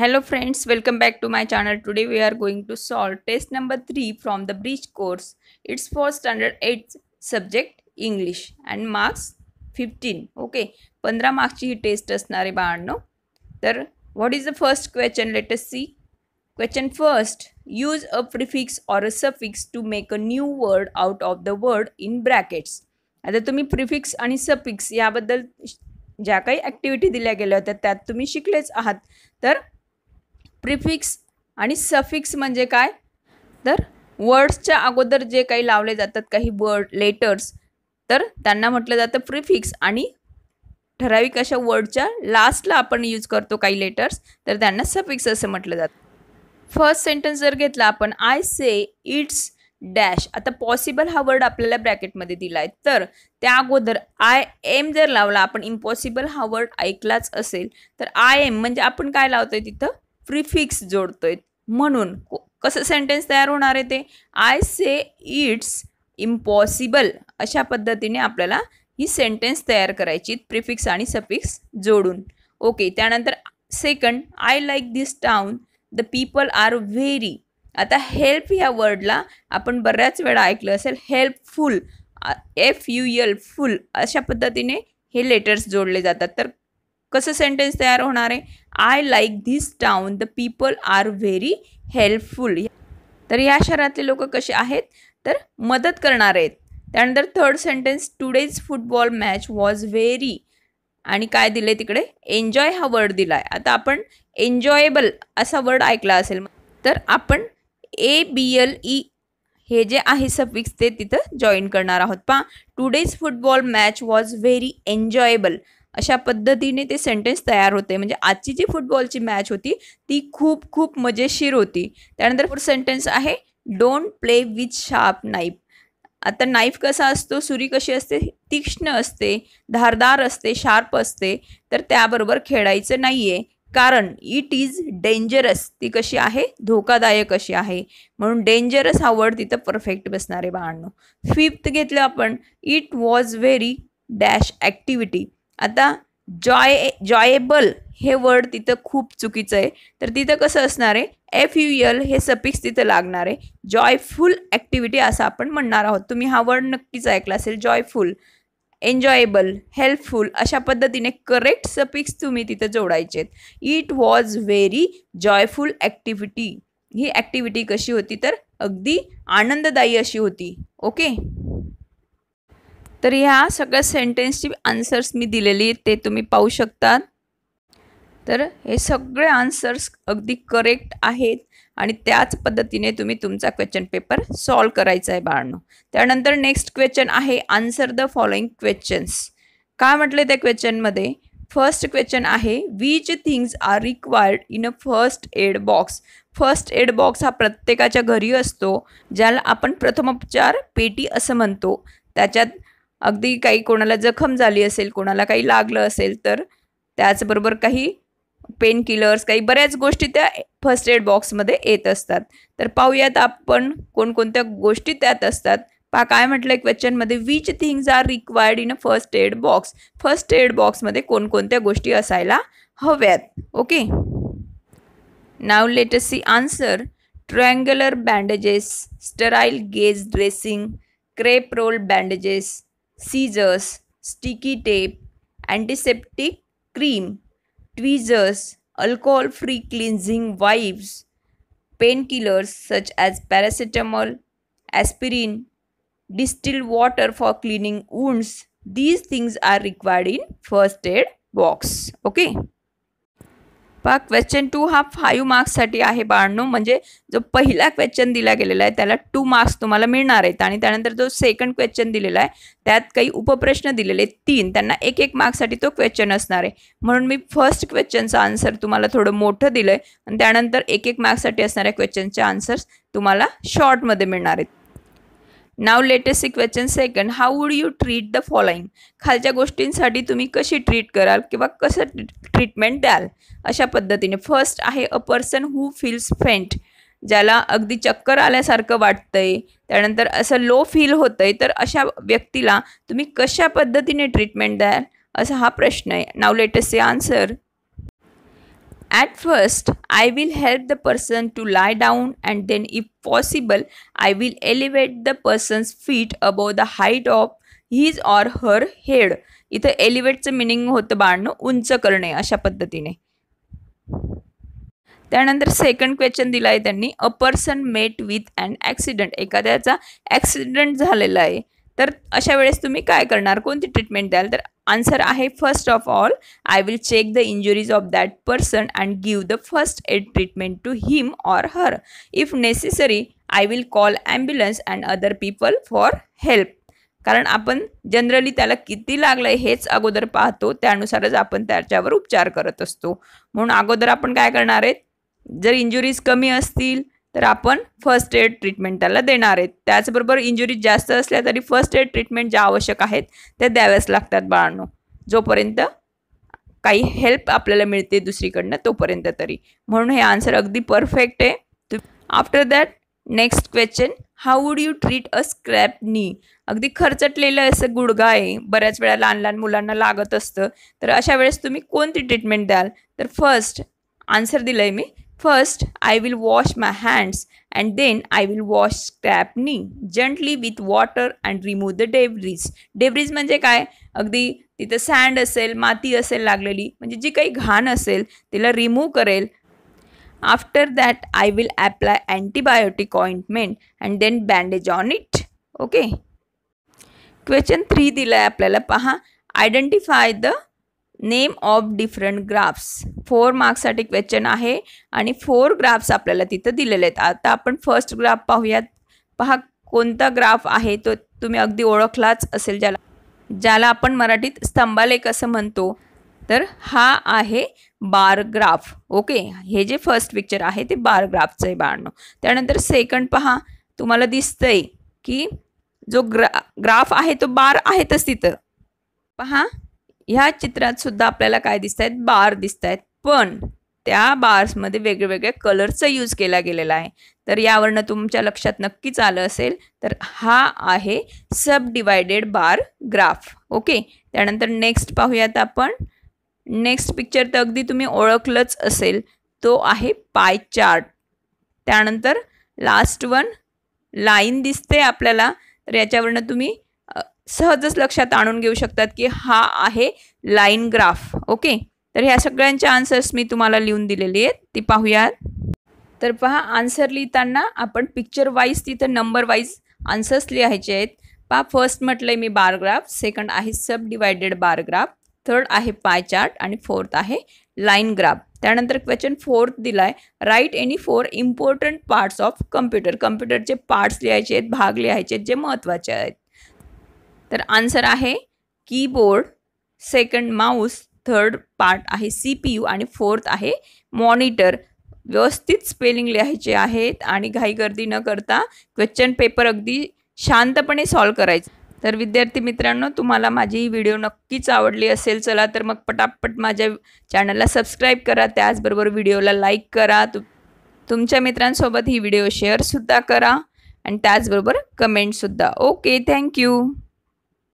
Hello friends welcome back to my channel today we are going to solve test number three from the bridge course it's for standard eight subject English and marks fifteen okay पंधरा मार्क्सची ही test असणार आहे बाळांनो तर what is the first question let us see question first use a prefix or a suffix to make a new word out of the word in brackets आता तुम्ही prefix आणि सफिक्स याबद्दल ज्या काही ॲक्टिव्हिटी दिल्या गेल्या होत्या त्यात तुम्ही शिकलेच आहात तर प्रिफिक्स आणि सफिक्स म्हणजे काय तर वर्ड्सच्या अगोदर जे काही लावले जातात काही वर्ड लेटर्स तर त्यांना म्हटलं जातं प्रिफिक्स आणि ठराविक अशा वर्डच्या लास्टला आपण यूज करतो काही लेटर्स तर त्यांना सफिक्स असं म्हटलं जातं फर्स्ट सेंटेन्स जर घेतला आपण आय से इट्स डॅश आता पॉसिबल हा वर्ड आपल्याला ब्रॅकेटमध्ये दिला आहे तर त्या अगोदर आय एम जर लावला आपण इम्पॉसिबल हा वर्ड ऐकलाच असेल तर आय एम म्हणजे आपण काय लावतोय तिथं प्रिफिक्स जोडतोय म्हणून कसं सेंटेन्स तयार होणार आहे ते आय से इट्स इम्पॉसिबल अशा पद्धतीने आपल्याला ही सेंटेन्स तयार करायची प्रिफिक्स आणि सफिक्स जोडून ओके त्यानंतर second I like this town the people are very आता हेल्प ह्या वर्डला आपण बऱ्याच वेळा ऐकलं असेल helpful F U L full अशा पद्धतीने हे लेटर्स जोडले जातात तर कसं सेंटेन्स तयार होणार आहे I like this town the people are very helpful तर ह्या शहरातले लोक कसे आहेत तर मदत करणार आहेत त्यानंतर third sentence today's football match was very आणि काय दिले तिकडे एन्जॉय हा वर्ड दिला आहे आता आपण एन्जॉयेबल असा वर्ड ऐकला असेल तर आपण ए बी एल ई हे जे आहे सफिक्स ते तिथं जॉईन करणार आहोत पहा today's football match was very enjoyable अशा पद्धतीने ते सेंटेन्स तयार होते म्हणजे आजची जी फुटबॉलची मॅच होती ती खूप खूप मजेशीर होती त्यानंतर सेंटेन्स आहे don't play with sharp knife आता नाईफ कसा असतो सुरी कशी असते तीक्ष्ण असते धारदार असते शार्प असते तर त्याबरोबर खेळायचं नाही आहे कारण इट इज डेंजरस ती कशी आहे धोकादायक अशी आहे म्हणून डेंजरस हा वर्ड तिथं परफेक्ट बसणारे बाळांनो फिफ्थ घेतलं आपण it was very dash activity आता जॉय जॉयेबल हे वर्ड तिथं खूप चुकीचं आहे तर तिथं कसं असणार आहे एफ यू एल हे सपिक्स तिथं लागणार आहे जॉयफुल ॲक्टिव्हिटी असं आपण म्हणणार आहोत तुम्ही हा वर्ड नक्कीच ऐकला असेल जॉयफुल एन्जॉयबल हेल्पफुल अशा पद्धतीने करेक्ट सपिक्स तुम्ही तिथं जोडायचे it was very joyful activity ही ॲक्टिव्हिटी कशी होती तर अगदी आनंददायी अशी होती ओके तर ह्या सगळ्या सेंटेन्सची आन्सर्स मी दिलेली ते तुम्ही पाहू शकतात तर हे सगळे आन्सर्स अगदी करेक्ट आहेत आणि त्याच पद्धतीने तुम्ही तुमचा क्वेश्चन पेपर सॉल्व करायचा आहे बाळांनो त्यानंतर नेक्स्ट क्वेश्चन आहे आन्सर द फॉलोइंग क्वेश्चन्स काय म्हटले त्या क्वेश्चनमध्ये फर्स्ट क्वेश्चन आहे which things are required in a first aid box first aid box हा प्रत्येकाच्या घरी असतो ज्याला आपण प्रथमोपचार पेटी असं म्हणतो त्याच्यात अगदी काही कोणाला जखम झाली असेल कोणाला काही लागलं असेल तर त्याचबरोबर काही पेन किलर्स काही बऱ्याच गोष्टी त्या फर्स्ट एड बॉक्समध्ये येत असतात तर पाहूयात आपण कोणकोणत्या गोष्टी त्यात असतात पा काय म्हटलं क्वेश्चनमध्ये which things are required in a first aid box first aid बॉक्समध्ये कोणकोणत्या गोष्टी असायला हव्यात okay now let's see answer triangular bandages sterile gauze dressing crepe roll bandages scissors, sticky tape, antiseptic cream, tweezers, alcohol free cleansing wipes, painkillers such as paracetamol, aspirin, distilled water for cleaning wounds. These things are required in first aid box. Okay. पहा question two हा five मार्क्ससाठी आहे बाळणू म्हणजे जो पहिला question दिला गेलेला आहे त्याला टू मार्क्स तुम्हाला मिळणार आहेत आणि त्यानंतर जो सेकंड क्वेश्चन दिलेला आहे त्यात काही उपप्रश्न दिलेले तीन त्यांना एक एक मार्क्ससाठी तो क्वेश्चन असणार आहे म्हणून मी फर्स्ट क्वेश्चनचा आन्सर तुम्हाला थोडं मोठं दिलं आहे आणि त्यानंतर एक एक मार्क्ससाठी असणाऱ्या क्वेश्चनचे आन्सर्स तुम्हाला शॉर्टमध्ये मिळणार आहेत now let's see question second how would you treat the following खालच्या गोष्टींसाठी तुम्ही कशी ट्रीट कराल किंवा कसं ट्रीटमेंट द्याल अशा पद्धतीने फर्स्ट आहे a person who feels faint ज्याला अगदी चक्कर आल्यासारखं वाटतंय त्यानंतर असं लो फील होतंय तर अशा व्यक्तीला तुम्ही कशा पद्धतीने ट्रीटमेंट द्याल असा हा प्रश्न आहे now let's see answer At first, I will help the person to lie down and then if possible, I will elevate the person's feet above the height of his or her head. इथं एलिवेटचं meaning होतं बाळणं उंच करणे अशा पद्धतीने त्यानंतर second question दिला आहे त्यांनी a person met with and accident एखाद्याचा ॲक्सिडेंट झालेला आहे तर अशा वेळेस तुम्ही काय करणार कोणती ट्रीटमेंट द्याल तर आन्सर आहे first of all I will check the injuries of that person and give the first aid treatment to him or her if necessary I will call ambulance and other people for help कारण आपण generally त्याला किती लागलं आहे हेच अगोदर पाहतो त्यानुसारच आपण त्याच्यावर उपचार करत असतो म्हणून अगोदर आपण काय करणार आहेत जर इंजुरीज कमी असतील तर आपण फर्स्ट एड ट्रीटमेंट त्याला देणार आहेत त्याचबरोबर इंजुरी जास्त असल्या तरी फर्स्ट एड ट्रीटमेंट ज्या आवश्यक आहेत त्या द्याव्याच लागतात बाळांनो जोपर्यंत काही हेल्प आपल्याला मिळते दुसरीकडनं तोपर्यंत तरी म्हणून हे आन्सर अगदी परफेक्ट आहे after that next question how would you treat a scrap knee अगदी खर्चटलेलं असं गुडघा आहे बऱ्याच वेळा लहान लहान मुलांना लागत असतं तर अशा वेळेस तुम्ही कोणती ट्रीटमेंट द्याल तर फर्स्ट आन्सर दिलं आहे मी First, I will wash my hands and then I will wash scrap knee with water water and the the debris. म्हणजे काय अगदी तिथं सँड असेल माती असेल लागलेली म्हणजे जी काही घाण असेल तिला रिमूव्ह करेल after that I will apply antibiotic ointment and then bandage on it okay question three दिलं आहे आपल्याला पहा identify the name of different graphs four मार्क्ससाठी क्वेश्चन आहे आणि फोर ग्राफ्स आपल्याला तिथं दिलेले आहेत आता आपण फर्स्ट ग्राफ पाहूयात पहा कोणता ग्राफ आहे तो तुम्ही अगदी ओळखलाच असेल ज्याला ज्याला आपण मराठीत स्तंभालेख असं म्हणतो तर हा आहे बार ग्राफ ओके हे जे फर्स्ट पिक्चर आहे ते बार ग्राफचं आहे बाळणं त्यानंतर सेकंड पहा तुम्हाला दिसतंय की जो ग्रा ग्राफ आहे तो बार आहेतच तिथं पहा ह्या चित्रात सुद्धा आपल्याला काय दिसत आहेत बार दिसत आहेत पण त्या बार्समध्ये वेगवेगळ्या कलरचा यूज केला गेलेला आहे तर यावरनं तुमच्या लक्षात नक्कीच आलं असेल तर हा आहे sub divided bar graph okay त्यानंतर नेक्स्ट पाहूयात आपण नेक्स्ट पिक्चर तर अगदी तुम्ही ओळखलंच असेल तो आहे पाय चार्ट त्यानंतर लास्ट वन लाईन दिसते आपल्याला तर याच्यावरनं तुम्ही सहजच लक्षात आणून घेऊ शकतात की हा आहे लाईन ग्राफ ओके तर ह्या सगळ्यांचे आन्सर्स मी तुम्हाला लिहून दिलेली आहेत ती पाहूयात तर पहा आन्सर लिहिताना आपण पिक्चर वाईज तिथं नंबर वाईज आन्सर्स लिहायचे आहेत पहा फर्स्ट म्हटलं मी बार ग्राफ सेकंड आहे sub divided bar graph third आहे पाय चार्ट आणि फोर्थ आहे लाईन ग्राफ त्यानंतर क्वेश्चन फोर्थ दिला आहे write any four important parts of computer कम्प्युटरचे पार्ट्स लिहायचे आहेत भाग लिहायचे आहेत जे महत्त्वाचे आहेत तर आन्सर आहे keyboard second mouse third part आहे सी पी यू आणि फोर्थ आहे मॉनिटर व्यवस्थित स्पेलिंग लिहायचे आहेत आणि घाईगर्दी गर्दी न करता क्वेश्चन पेपर अगदी शांतपणे सॉल्व करायचं तर विद्यार्थी मित्रांनो तुम्हाला माझी ही व्हिडिओ नक्कीच आवडली असेल चला तर मग पटापट माझ्या चॅनलला सबस्क्राईब करा त्याचबरोबर व्हिडिओला लाईक करा तु तुमच्या मित्रांसोबत ही व्हिडिओ शेअरसुद्धा करा आणि त्याचबरोबर कमेंटसुद्धा ओके थँक्यू